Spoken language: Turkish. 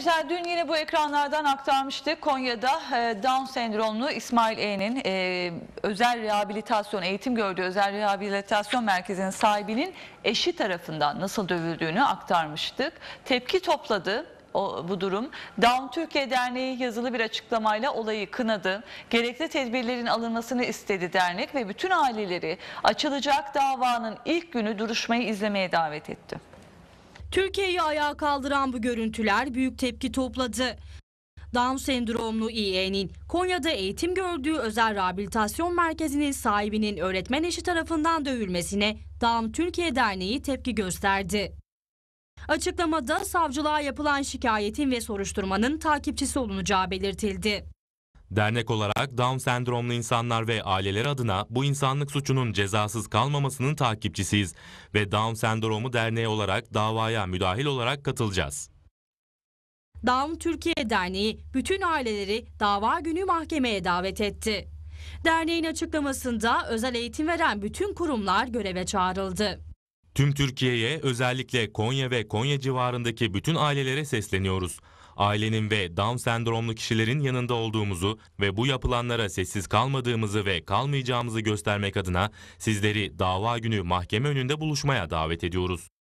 Seyirciler dün yine bu ekranlardan aktarmıştık. Konya'da e, Down sendromlu İsmail E'nin e, özel rehabilitasyon, eğitim gördüğü özel rehabilitasyon merkezinin sahibinin eşi tarafından nasıl dövüldüğünü aktarmıştık. Tepki topladı o, bu durum. Down Türkiye Derneği yazılı bir açıklamayla olayı kınadı. Gerekli tedbirlerin alınmasını istedi dernek ve bütün aileleri açılacak davanın ilk günü duruşmayı izlemeye davet etti. Türkiye'yi ayağa kaldıran bu görüntüler büyük tepki topladı. Down sendromlu İE'nin Konya'da eğitim gördüğü özel rehabilitasyon merkezinin sahibinin öğretmen eşi tarafından dövülmesine Down Türkiye Derneği tepki gösterdi. Açıklamada savcılığa yapılan şikayetin ve soruşturmanın takipçisi olunacağı belirtildi. Dernek olarak Down sendromlu insanlar ve aileler adına bu insanlık suçunun cezasız kalmamasının takipçisiyiz ve Down sendromu derneği olarak davaya müdahil olarak katılacağız. Down Türkiye Derneği bütün aileleri dava günü mahkemeye davet etti. Derneğin açıklamasında özel eğitim veren bütün kurumlar göreve çağrıldı. Tüm Türkiye'ye özellikle Konya ve Konya civarındaki bütün ailelere sesleniyoruz ailenin ve Down sendromlu kişilerin yanında olduğumuzu ve bu yapılanlara sessiz kalmadığımızı ve kalmayacağımızı göstermek adına sizleri dava günü mahkeme önünde buluşmaya davet ediyoruz.